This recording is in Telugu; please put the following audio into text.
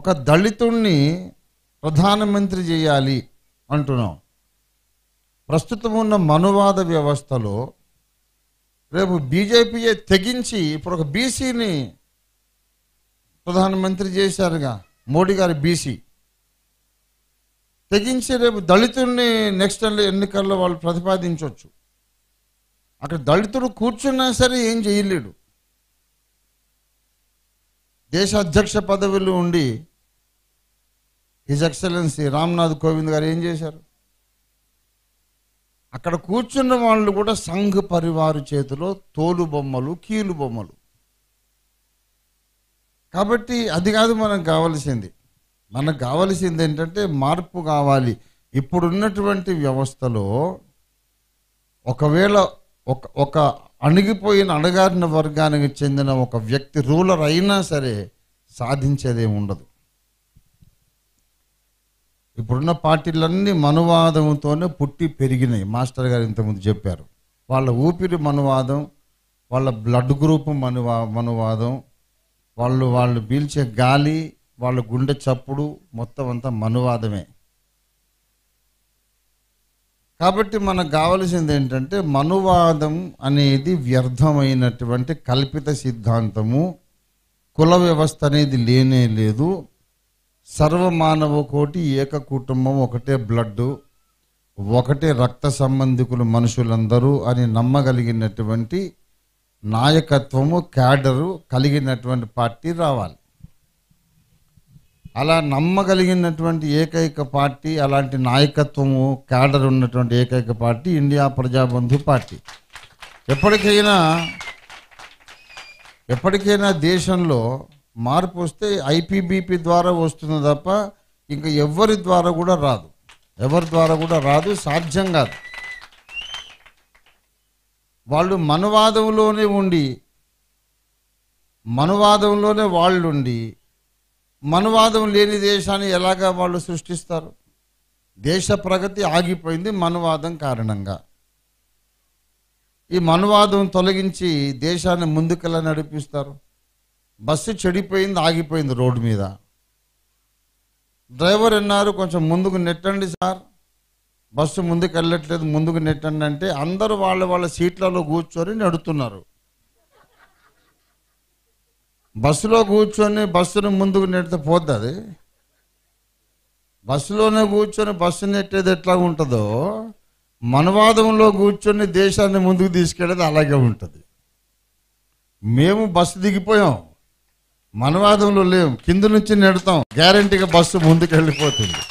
ఒక దళితుణ్ణి ప్రధానమంత్రి చేయాలి అంటున్నాం ప్రస్తుతం ఉన్న మనువాద వ్యవస్థలో రేపు బీజేపీయే తెగించి ఇప్పుడు ఒక బీసీని ప్రధానమంత్రి చేశారుగా మోడీ గారి బీసీ తెగించి రేపు దళితుడిని నెక్స్ట్ ఎన్నికల్లో వాళ్ళు ప్రతిపాదించవచ్చు అక్కడ దళితుడు కూర్చున్నా సరే ఏం చేయలేడు దేశ అధ్యక్ష పదవిలో ఉండి హిజ్ ఎక్సలెన్సీ రామ్నాథ్ కోవింద్ గారు ఏం చేశారు అక్కడ కూర్చున్న వాళ్ళు కూడా సంఘ్ పరివారు చేతిలో తోలు బొమ్మలు కీలు బొమ్మలు కాబట్టి అది కాదు మనకు కావలసింది మనకు కావలసింది ఏంటంటే మార్పు కావాలి ఇప్పుడున్నటువంటి వ్యవస్థలో ఒకవేళ ఒక ఒక అణిగిపోయిన అణగారిన వర్గానికి చెందిన ఒక వ్యక్తి రూలర్ అయినా సరే సాధించేదే ఉండదు ఇప్పుడున్న పార్టీలన్నీ మనువాదంతోనే పుట్టి పెరిగినాయి మాస్టర్ గారు ఇంతకుముందు చెప్పారు వాళ్ళ ఊపిరి మనువాదం వాళ్ళ బ్లడ్ గ్రూప్ మనువా మనువాదం వాళ్ళు వాళ్ళు పీల్చే గాలి వాళ్ళ గుండె చప్పుడు మొత్తం అంతా మనువాదమే కాబట్టి మనకు కావలసింది ఏంటంటే మనువాదం అనేది వ్యర్థమైనటువంటి కల్పిత సిద్ధాంతము కుల వ్యవస్థ అనేది లేనే లేదు సర్వమానవ కోటి ఏక కుటుంబం ఒకటే బ్లడ్ ఒకటే రక్త సంబంధికులు మనుషులందరూ అని నమ్మగలిగినటువంటి నాయకత్వము క్యాడరు కలిగినటువంటి పార్టీ రావాలి అలా నమ్మగలిగినటువంటి ఏకైక పార్టీ అలాంటి నాయకత్వము క్యాడర్ ఉన్నటువంటి ఏకైక పార్టీ ఇండియా ప్రజాబంధు పార్టీ ఎప్పటికైనా ఎప్పటికైనా దేశంలో మార్పు వస్తే ఐపీబీపీ ద్వారా వస్తుంది తప్ప ఇంకా ఎవరి ద్వారా కూడా రాదు ఎవరి ద్వారా కూడా రాదు సాధ్యం కాదు వాళ్ళు మనువాదంలోనే ఉండి మనువాదంలోనే ఉండి మనువాదం లేని దేశాన్ని ఎలాగ వాళ్ళు సృష్టిస్తారు దేశ ప్రగతి ఆగిపోయింది మనువాదం కారణంగా ఈ మనువాదం తొలగించి దేశాన్ని ముందుకెలా నడిపిస్తారు బస్సు చెడిపోయింది ఆగిపోయింది రోడ్డు మీద డ్రైవర్ అన్నారు కొంచెం ముందుకు నెట్టండి సార్ బస్సు ముందుకు వెళ్ళట్లేదు ముందుకు నెట్టండి అంటే అందరూ వాళ్ళ వాళ్ళ సీట్లలో కూర్చొని నడుతున్నారు బస్సులో కూర్చొని బస్సును ముందుకు నెడితే పోద్ది అది బస్సులోనే కూర్చొని బస్సు నెట్టేది ఎట్లా ఉంటుందో మనవాదంలో కూర్చొని దేశాన్ని ముందుకు తీసుకెళ్ళేది అలాగే ఉంటుంది మేము బస్సు దిగిపోయాం మనవాదంలో లేము కింద నుంచి నెడతాం గ్యారంటీగా బస్సు ముందుకు వెళ్ళిపోతుంది